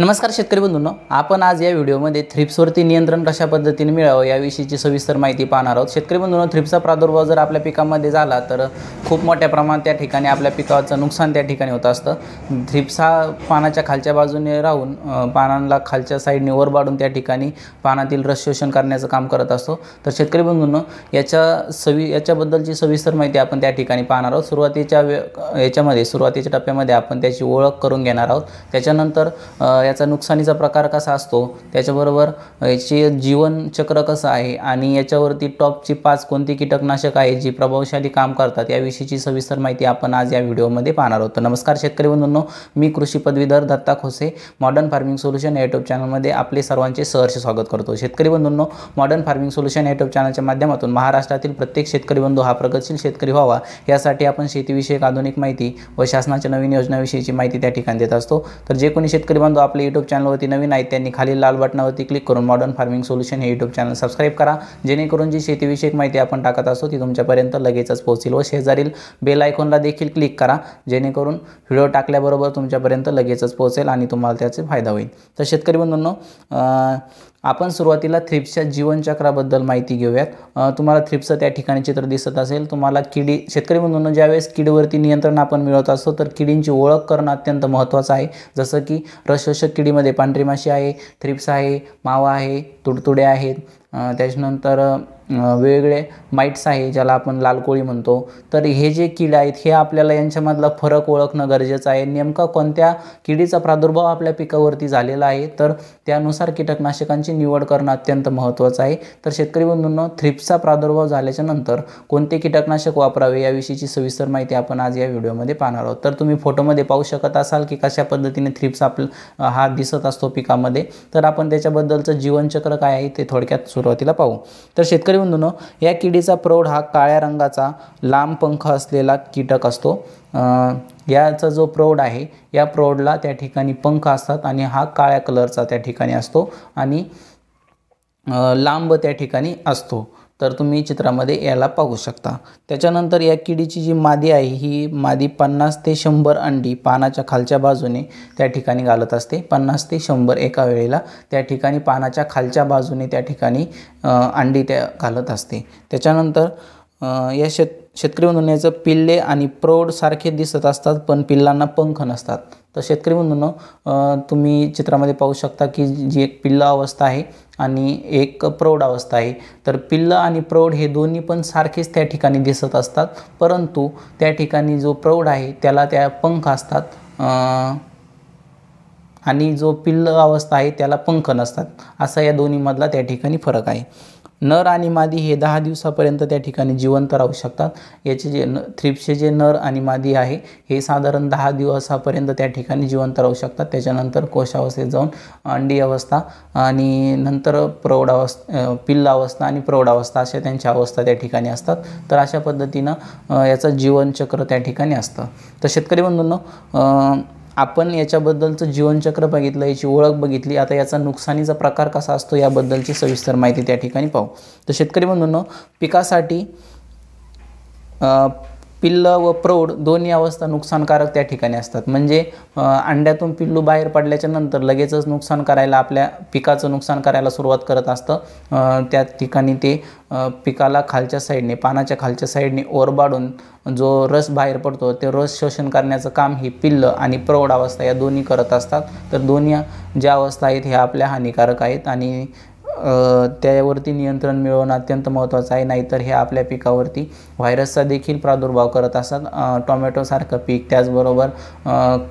नमस्कार शेतकरी बंधूंनो आपण आज या व्हिडिओमध्ये थ्रिप्सवरती नियंत्रण कशा पद्धतीने मिळावं याविषयीची सविस्तर माहिती पाहणार आहोत शेतकरी बंधूंनो थ्रिप्सचा प्रादुर्भाव जर आपल्या पिकामध्ये झाला तर खूप मोठ्या प्रमाणात त्या ठिकाणी आपल्या पिकाचं नुकसान त्या ठिकाणी होत असतं थ्रिप्स हा पानाच्या खालच्या बाजूने राहून पानांना खालच्या साईडने वर बाडून त्या ठिकाणी पानातील रस शोषण करण्याचं काम करत असतो तर शेतकरी बंधूंनो याच्या सवि याच्याबद्दलची सविस्तर माहिती आपण त्या ठिकाणी पाहणार आहोत सुरुवातीच्या वे याच्यामध्ये सुरुवातीच्या टप्प्यामध्ये आपण त्याची ओळख करून घेणार आहोत त्याच्यानंतर याचा नुकसानीचा प्रकार कसा असतो त्याच्याबरोबर याचे जीवनचक्र कसं आहे आणि याच्यावरती टॉपची पाच कोणती कीटकनाशक आहे जी प्रभावशाली काम करतात याविषयीची सविस्तर माहिती आपण आज या व्हिडिओमध्ये पाहणार आहोत नमस्कार शेतकरी बंधूंनो मी कृषी पदवीधर Datta Khose modern farming solution या युट्यूब चॅनलमध्ये आपले सर्वांचे सहर्ष स्वागत करतो शेतकरी बंधूंनो मॉडर्न फार्मिंग सोल्युशन या युट्यूब चॅनलच्या माध्यमातून महाराष्ट्रातील प्रत्येक शेतकरी बंधू हा प्रगतशील शेतकरी व्हावा यासाठी आपण शेतीविषयक आधुनिक माहिती व शासनाच्या नवीन योजनाविषयीची माहिती त्या ठिकाणी देत असतो तर जे कोणी शेतकरी बंधू आपल्या यूट्यूब चॅनलवरती नवीन आहेत त्यांनी खाली लाल बटनावरती क्लिक करून मॉडर्न फार्मिंग सोल्युशन हे यूट्यूब चॅनल सबस्क्राईब करा जेणेकरून जी शेतीविषयक माहिती आपण टाकत असतो ती तुमच्यापर्यंत लगेचच पोहोचेल व शेजारील बेल आयकॉनला देखील क्लिक करा जेणेकरून व्हिडिओ टाकल्याबरोबर तुमच्यापर्यंत लगेचच पोहोचेल आणि तुम्हाला त्याचा फायदा होईल तर शेतकरी बंधूंनो आपण सुरुवातीला थ्रिप्सच्या जीवनचक्राबद्दल माहिती घेऊयात तुम्हाला थ्रिप्सचं त्या ठिकाणी चित्र दिसत असेल तुम्हाला किडी शेतकरी म्हणून ज्यावेळेस किडीवरती नियंत्रण आपण मिळवत असतो तर किडींची ओळख करणं अत्यंत महत्त्वाचं आहे जसं की रसशोषक किडीमध्ये पांढरी माशी आहे थ्रिप्स आहे मावा आहे तुडतुडे आहेत त्याच्यानंतर वेगवेगळे माइट्स आहे ज्याला आपण लाल कोळी म्हणतो तर हे जे किड आहेत हे आपल्याला यांच्यामधला फरक ओळखणं गरजेचं आहे नेमका कोणत्या किडीचा प्रादुर्भाव आपल्या पिकावरती झालेला आहे तर त्यानुसार कीटकनाशकांची निवड करणं अत्यंत महत्त्वाचं आहे तर शेतकरी बंधूंनो थ्रिप्सचा प्रादुर्भाव झाल्याच्या नंतर कोणते कीटकनाशक वापरावे याविषयीची सविस्तर माहिती आपण आज या व्हिडिओमध्ये पाहणार आहोत तर तुम्ही फोटोमध्ये पाहू शकत असाल की कशा पद्धतीने थ्रिप्स आपला हा दिसत असतो पिकामध्ये तर आपण त्याच्याबद्दलचं जीवनचक्र काय आहे ते थोडक्यात सुरुवातीला पाहू तर शेतकरी बंधूंनो या किडीचा प्रौढ हा काळ्या रंगाचा लांब पंख असलेला कीटक असतो याचा जो प्रौढ आहे या प्रौढला त्या ठिकाणी पंख असतात आणि हा काळ्या कलरचा त्या ठिकाणी असतो आणि लांब त्या ठिकाणी असतो तर तुम्ही चित्रामध्ये याला पाहू शकता त्याच्यानंतर या किडीची जी मादी आहे ही मादी पन्नास ते शंभर अंडी पानाच्या खालच्या बाजूने त्या ठिकाणी घालत असते पन्नास ते शंभर एका वेळेला त्या ठिकाणी पानाच्या खालच्या बाजूने त्या ठिकाणी अंडी त्या घालत असते त्याच्यानंतर या शेत शेतकरी याचं पिल्ले आणि प्रौढ सारखे दिसत असतात पण पिल्लांना पंख नसतात तर शेतकरी म्हणून तुम्ही चित्रामध्ये पाहू शकता की जी एक पिल्ल अवस्था आहे आणि एक प्रौढ अवस्था आहे तर पिल्ल आणि प्रौढ हे दोन्ही पण सारखेच त्या ठिकाणी दिसत असतात परंतु त्या ठिकाणी जो प्रौढ आहे त्याला त्या पंख असतात आणि जो पिल्ल अवस्था आहे त्याला पंख नसतात असा या दोन्हीमधला त्या ठिकाणी फरक आहे नर आणि मादी हे दहा दिवसापर्यंत त्या ठिकाणी जिवंत राहू शकतात याचे जे न थ्रिप्सचे जे नर आणि मादी आहे हे साधारण दहा दिवसापर्यंत त्या ठिकाणी जिवंत राहू शकतात त्याच्यानंतर कोशावस्थेत जाऊन अंडी अवस्था आणि नंतर प्रौढावस्था पिल्लावस्था आणि प्रौढावस्था अशा त्यांच्या अवस्था त्या ठिकाणी असतात तर अशा पद्धतीनं याचं जीवनचक्र त्या ठिकाणी असतं तर शेतकरी बंधूंनो आपण याच्याबद्दलचं जीवनचक्र बघितलं याची ओळख बघितली आता याचा नुकसानीचा प्रकार कसा असतो याबद्दलची सविस्तर माहिती त्या ठिकाणी पाहू तर शेतकरी बंधूंनो पिकासाठी पिल्ल व प्रौढ दोन्ही अवस्था नुकसानकारक त्या ठिकाणी असतात म्हणजे अंड्यातून पिल्लू बाहेर पडल्याच्या नंतर लगेचच नुकसान करायला आपल्या पिकाचं नुकसान करायला सुरुवात करत असतं त्या ठिकाणी ते पिकाला खालच्या साईडने पानाच्या खालच्या साईडने ओरबाडून जो रस बाहेर पडतो ते रस शोषण करण्याचं काम ही पिल्ल आणि प्रौढ अवस्था या दोन्ही करत असतात तर दोन्ही ज्या अवस्था आहेत ह्या आपल्या हानिकारक आहेत आणि त्यावरती नियंत्रण मिळवणं अत्यंत महत्त्वाचं आहे नाहीतर हे आपल्या पिकावरती व्हायरसचा देखील प्रादुर्भाव करत असतात टोमॅटोसारखं पीक त्याचबरोबर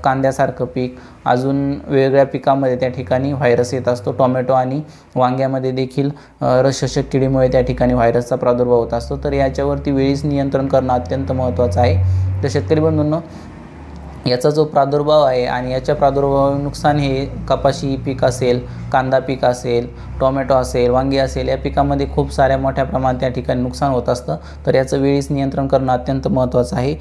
कांद्यासारखं पीक अजून वेगवेगळ्या पिकामध्ये त्या ठिकाणी व्हायरस येत असतो टोमॅटो आणि वांग्यामध्ये देखील रसशक किडीमुळे त्या ठिकाणी व्हायरसचा प्रादुर्भाव होत असतो तर याच्यावरती वेळीच नियंत्रण करणं अत्यंत महत्त्वाचं आहे तर शेतकरी बंधूंनो याचा जो प्रादुर्भाव आहे आणि याच्या प्रादुर्भाव नुकसान हे कपाशी पीक असेल कांदा पीक असेल टोमॅटो असेल वांगी असेल या पिकामध्ये खूप साऱ्या मोठ्या प्रमाणात त्या ठिकाणी नुकसान होत असतं तर याचं वेळीच नियंत्रण करणं अत्यंत महत्त्वाचं आहे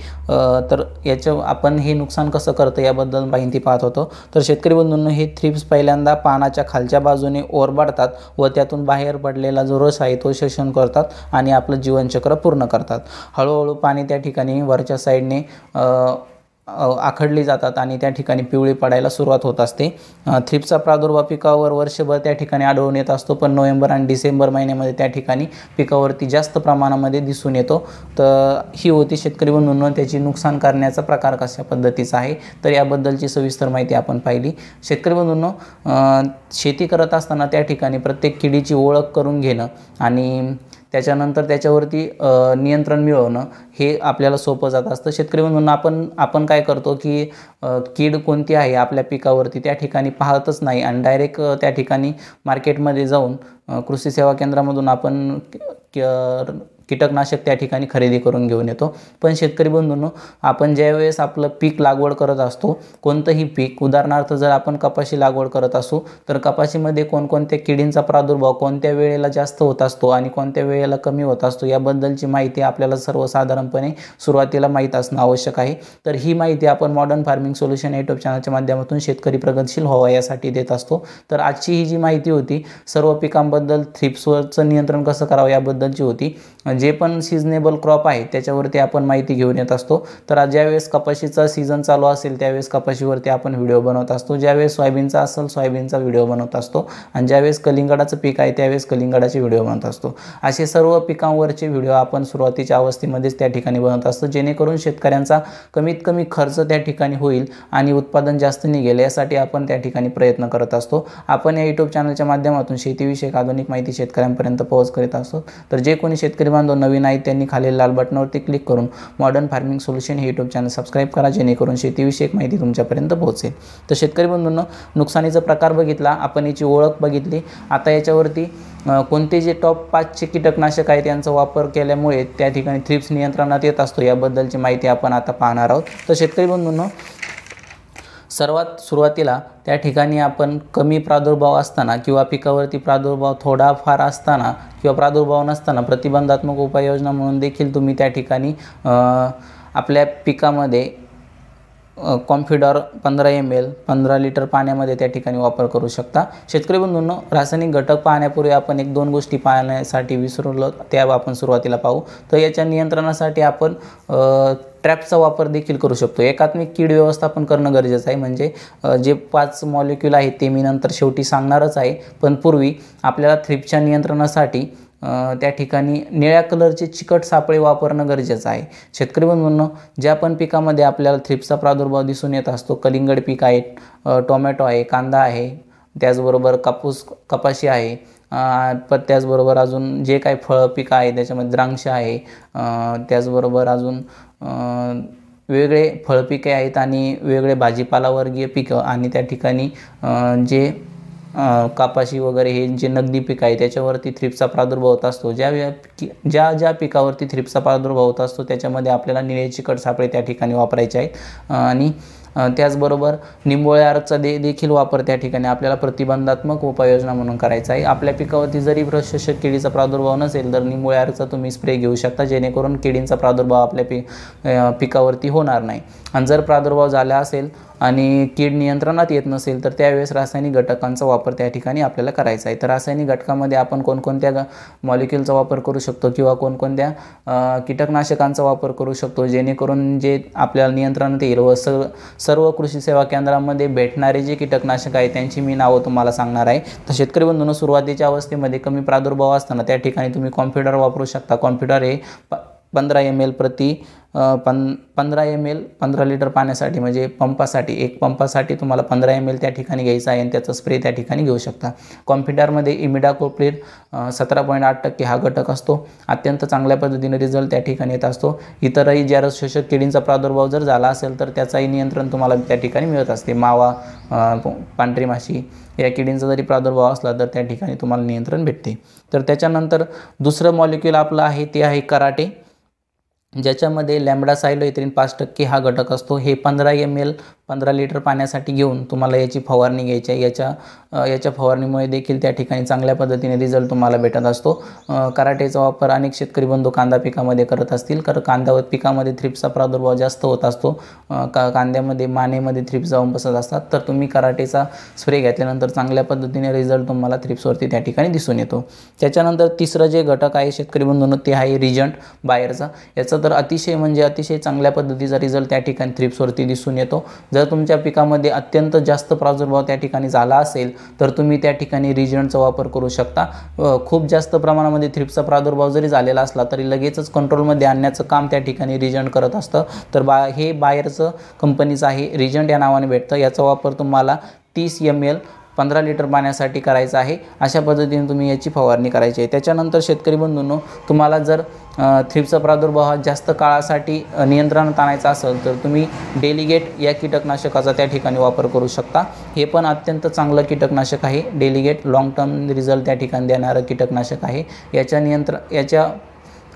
तर याचं आपण हे नुकसान कसं करतं याबद्दल माहिती पाहत होतो तर शेतकरी बंधूंनो हे थ्रिप्स पहिल्यांदा पानाच्या खालच्या बाजूने ओरबाडतात व त्यातून बाहेर पडलेला जो रस आहे तो शोषण करतात आणि आपलं जीवनचक्र पूर्ण करतात हळूहळू पाणी त्या ठिकाणी वरच्या साईडने आखडली जातात आणि त्या ठिकाणी पिवळी पडायला सुरुवात होत असते थ्रिपचा प्रादुर्भाव पिकावर वर्षभर त्या ठिकाणी आढळून येत असतो पण नोव्हेंबर आणि डिसेंबर महिन्यामध्ये त्या ठिकाणी पिकावरती जास्त प्रमाणामध्ये दिसून येतो तर ही होती शेतकरी बंधूंना त्याची नुकसान करण्याचा प्रकार कशा पद्धतीचा आहे तर याबद्दलची सविस्तर माहिती आपण पाहिली शेतकरी बंधूंनो शेती करत असताना त्या ठिकाणी प्रत्येक किडीची ओळख करून घेणं आणि त्याच्यानंतर त्याच्यावरती नियंत्रण मिळवणं हे आपल्याला सोपं जात असतं शेतकरी म्हणून आपण आपण काय करतो की कीड कोणती आहे आपल्या पिकावरती त्या ठिकाणी पाहतच नाही आणि डायरेक्ट त्या ठिकाणी मार्केटमध्ये जाऊन कृषी सेवा केंद्रामधून आपण कीटकनाशक त्या ठिकाणी खरेदी करून घेऊन येतो पण शेतकरी बंधूंनो आपण ज्यावेळेस आपलं पीक लागवड करत असतो कोणतंही पीक उदाहरणार्थ जर आपण कपाशी लागवड करत असू तर कपाशीमध्ये कोणकोणत्या किडींचा प्रादुर्भाव कोणत्या वेळेला जास्त होत असतो आणि कोणत्या वेळेला कमी होत असतो याबद्दलची माहिती आपल्याला सर्वसाधारणपणे सुरुवातीला माहीत असणं आवश्यक आहे तर ही माहिती आपण मॉडर्न फार्मिंग सोल्युशन युट्यूब चॅनलच्या माध्यमातून शेतकरी प्रगतशील व्हावा यासाठी देत असतो तर आजची ही जी माहिती होती सर्व पिकांबद्दल थ्रिप्सवरचं नियंत्रण कसं करावं याबद्दलची होती जे पण सीजनेबल क्रॉप आहे त्याच्यावरती आपण माहिती घेऊन येत असतो तर ज्यावेळेस कपाशीचा सीझन चालू असेल त्यावेळेस कपाशीवरती आपण व्हिडिओ बनवत असतो ज्यावेळेस सोयाबीनचा असेल सोयाबीनचा व्हिडिओ बनवत असतो आणि ज्यावेळेस कलिंगडाचं पीक आहे त्यावेळेस कलिंगडाचे व्हिडिओ बनवत असतो असे सर्व पिकांवरचे व्हिडिओ आपण सुरुवातीच्या अवस्थेमध्येच त्या ठिकाणी बनवत असतो जेणेकरून शेतकऱ्यांचा कमीत कमी खर्च त्या ठिकाणी होईल आणि उत्पादन जास्त निघेल यासाठी आपण त्या ठिकाणी प्रयत्न करत असतो आपण या यूट्यूब चॅनलच्या माध्यमातून शेतीविषयक आधुनिक माहिती शेतकऱ्यांपर्यंत पोहोच करीत असतो तर जे कोणी शेतकरी बांधव नवीन आहेत त्यांनी खालील लाल बटनावरती क्लिक करून मॉडर्न फार्मिंग सोल्युशन हे यूट्यूब चॅनल सबस्क्राईब करा जेणेकरून शेतीविषयक माहिती तुमच्यापर्यंत पोहोचेल तर शेतकरी बंधूंनो नुकसानीचा प्रकार बघितला आपण याची ओळख बघितली आता याच्यावरती कोणते जे टॉप पाचचे कीटकनाशक आहेत यांचा वापर केल्यामुळे त्या ठिकाणी थ्रिप्स नियंत्रणात येत असतो याबद्दलची माहिती आपण आता पाहणार आहोत तर शेतकरी बंधूंनो सर्वात सुरुवातीला त्या ठिकाणी आपण कमी प्रादुर्भाव असताना किंवा पिकावरती प्रादुर्भाव थोडाफार असताना किंवा प्रादुर्भाव नसताना प्रतिबंधात्मक उपाययोजना म्हणून देखील तुम्ही त्या ठिकाणी आपल्या पिकामध्ये कॉम्फिडॉर पंधरा एम एल पंधरा लिटर पाण्यामध्ये त्या ठिकाणी वापर करू शकता शेतकरी बंधूंनो रासायनिक घटक पाहण्यापूर्वी आपण एक दोन गोष्टी पाहण्यासाठी विसरलो त्या आपण सुरुवातीला पाहू तर याच्या नियंत्रणासाठी आपण ट्रॅपचा वापर देखील करू शकतो एकात्मिक कीड व्यवस्थापन करणं गरजेचं आहे म्हणजे जे पाच मॉलिक्यूल आहेत ते मी नंतर शेवटी सांगणारच आहे पण पूर्वी आपल्याला थ्रिपच्या नियंत्रणासाठी त्या ठिकाणी निळ्या कलरचे चिकट सापळे वापरणं गरजेचं आहे शेतकरी बंधूंनो ज्या पण पिकामध्ये आपल्याला थ्रिपचा प्रादुर्भाव दिसून येत असतो कलिंगड पीक आहे टोमॅटो आहे कांदा आहे त्याचबरोबर कापूस कपाशी आहे पण त्याचबरोबर अजून जे काही फळं पिकं आहे त्याच्यामध्ये द्रांक्ष आहे त्याचबरोबर अजून वेगळे फळपिके आहेत आणि वेगळे भाजीपालावर्गीय पिकं आणि त्या ठिकाणी जे कापाशी वगैरे हे जे नगदी पीक आहे त्याच्यावरती थ्रिपचा प्रादुर्भाव होत असतो ज्या ज्या ज्या पिकावरती थ्रिप्सचा प्रादुर्भाव होत असतो त्याच्यामध्ये आपल्याला निळ्याची सापळे त्या ठिकाणी वापरायचे आहेत आणि त्याचबरोबर निंबोळ्या दे देखील वापर त्या ठिकाणी आपल्याला प्रतिबंधात्मक उपाययोजना म्हणून करायचा आहे आपल्या पिकावरती जरी भ्रष्टशक केळीचा प्रादुर्भाव नसेल तर निंबोळ्या तुम्ही स्प्रे घेऊ शकता जेणेकरून केळींचा प्रादुर्भाव आपल्या पि पिकावरती होणार नाही आणि जर प्रादुर्भाव झाला असेल आणि कीड नियंत्रणात येत नसेल तर त्यावेळेस रासायनिक घटकांचा वापर त्या ठिकाणी आपल्याला करायचा आहे तर रासायनिक घटकामध्ये आपण कोणकोणत्या ग मॉलिक्युलचा वापर करू शकतो किंवा कोणकोणत्या कीटकनाशकांचा वापर करू शकतो जेणेकरून जे आपल्याला नियंत्रणात येईल व सर्व सर्व कृषी सेवा केंद्रामध्ये भेटणारे जे कीटकनाशक आहे त्यांची मी नावं तुम्हाला सांगणार आहे तर शेतकरी बंधूंनो सुरुवातीच्या अवस्थेमध्ये कमी प्रादुर्भाव असताना त्या ठिकाणी तुम्ही कॉम्प्युटर वापरू शकता कॉम्प्युटर हे पंधरा एम एल प्रति पन पंधरा एम एल पंधरा लिटर पाण्यासाठी म्हणजे पंपासाठी एक पंपासाठी तुम्हाला पंधरा एम एल त्या ठिकाणी घ्यायचा आहे आणि त्याचा स्प्रे त्या ठिकाणी घेऊ शकता कॉम्प्युटरमध्ये इमिडा कोप्लेट सतरा पॉईंट आठ टक्के हा घटक असतो अत्यंत चांगल्या पद्धतीने रिझल्ट त्या ठिकाणी येत असतो इतरही ज्या शोषक किडींचा प्रादुर्भाव जर झाला असेल तर त्याचाही नियंत्रण तुम्हाला त्या ठिकाणी मिळत असते मावा पांढरी माशी या किडींचा जरी प्रादुर्भाव असला तर त्या ठिकाणी तुम्हाला नियंत्रण भेटते तर त्याच्यानंतर दुसरं मॉलिक्युल आपलं आहे ते आहे कराटे ज्याच्यामध्ये सायलो सायलोइथ्रीन पाच टक्के हा घटक असतो हे पंधरा एम एल पंधरा लिटर पाण्यासाठी घेऊन तुम्हाला याची फवारणी घ्यायची आहे याच्या याच्या फवारणीमुळे देखील त्या ठिकाणी चांगल्या पद्धतीने रिझल्ट तुम्हाला भेटत असतो कराटेचा वापर अनेक शेतकरी बंधू कांदा पिकामध्ये करत असतील कारण कांदा पिकामध्ये थ्रिप्सचा प्रादुर्भाव जास्त होत असतो का कांद्यामध्ये मानेमध्ये थ्रिप्स जाऊन बसत असतात तर तुम्ही कराटेचा स्प्रे घेतल्यानंतर चांगल्या पद्धतीने रिझल्ट तुम्हाला थ्रिप्सवरती त्या ठिकाणी दिसून येतो त्याच्यानंतर तिसरं जे घटक आहे शेतकरी बंधूंनो ते आहे रिजंट बाहेरचा याचा तर अतिशय म्हणजे अतिशय चांगल्या पद्धतीचा रिझल्ट त्या ठिकाणी थ्रिप्सवरती दिसून येतो जर तुमच्या पिकामध्ये अत्यंत जास्त प्रादुर्भाव त्या ठिकाणी झाला असेल तर तुम्ही त्या ठिकाणी रिजनचा वापर करू शकता खूप जास्त प्रमाणामध्ये थ्रिप्सचा प्रादुर्भाव जरी झालेला असला तरी लगेचच कंट्रोलमध्ये आणण्याचं काम त्या ठिकाणी रिजंट करत असतं तर बा हे बाहेरचं कंपनीचं आहे रिजंट या नावाने भेटतं याचा वापर तुम्हाला तीस एम एल पंधरा लिटर पाण्यासाठी करायचं आहे अशा पद्धतीने तुम्ही याची फवारणी करायची आहे त्याच्यानंतर शेतकरी बंधूंनो तुम्हाला जर थ्रिपचा प्रादुर्भाव हा जास्त काळासाठी नियंत्रणात आणायचा असेल तर तुम्ही डेलिगेट या कीटकनाशकाचा त्या ठिकाणी वापर करू शकता हे पण अत्यंत चांगलं कीटकनाशक आहे डेलिगेट लाँग टर्म रिझल्ट त्या ठिकाणी देणारं कीटकनाशक आहे याच्या नियंत्र याच्या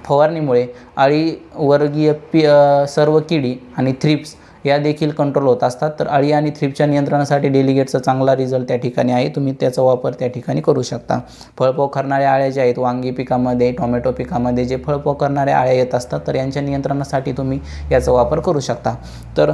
फवारणीमुळे अळी वर्गीय पी सर्व किडी आणि थ्रिप्स या देखील कंट्रोल होत असतात तर अळी आणि थ्रीपच्या नियंत्रणासाठी डेलिगेटचा चांगला रिझल्ट त्या ठिकाणी आहे तुम्ही त्याचा वापर त्या ठिकाणी करू शकता फळपो करणाऱ्या आळ्या ज्या आहेत वांगी पिकामध्ये टोमॅटो पिकामध्ये जे फळपो करणाऱ्या आळ्या येत असतात तर यांच्या नियंत्रणासाठी तुम्ही याचा वापर करू शकता तर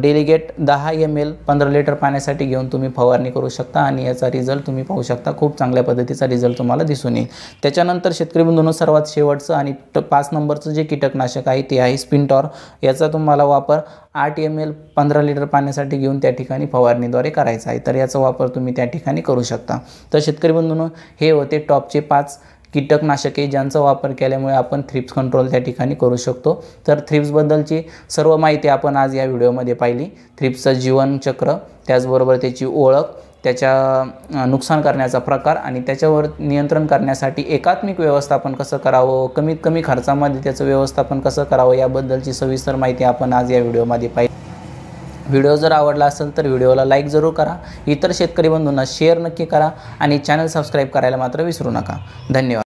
डेलिगेट दहा एम एल पंधरा लिटर पाण्यासाठी घेऊन तुम्ही फवारणी करू शकता आणि याचा रिझल्ट तुम्ही पाहू शकता खूप चांगल्या पद्धतीचा रिझल्ट तुम्हाला दिसून येईल त्याच्यानंतर शेतकरी बंधूनं सर्वात शेवटचं आणि पाच नंबरचं जे कीटकनाशक आहे ते आहे स्पिनटॉर याचा तुम्हाला वापर आठ एम एल पंधरा लिटर पाण्यासाठी घेऊन त्या ठिकाणी फवारणीद्वारे करायचा आहे तर याचा वापर तुम्ही त्या ठिकाणी करू शकता तर शेतकरी बंधूंनो हे होते टॉपचे पाच कीटकनाशके ज्यांचा वापर केल्यामुळे आपण थ्रिप्स कंट्रोल त्या ठिकाणी करू शकतो तर थ्रिप्सबद्दलची सर्व माहिती आपण आज या व्हिडिओमध्ये पाहिली थ्रिप्सचं जीवनचक्र त्याचबरोबर त्याची ओळख त्याच्या नुकसान करण्याचा प्रकार आणि त्याच्यावर नियंत्रण करण्यासाठी एकात्मिक व्यवस्थापन कसं करावं कमीत कमी खर्चामध्ये त्याचं व्यवस्थापन कसं करावं याबद्दलची सविस्तर माहिती आपण आज या व्हिडिओमध्ये पाहिजे व्हिडिओ जर आवडला असेल तर व्हिडिओला लाईक जरूर करा इतर शेतकरी बंधूंना शेअर नक्की करा आणि चॅनल सबस्क्राईब करायला मात्र विसरू नका धन्यवाद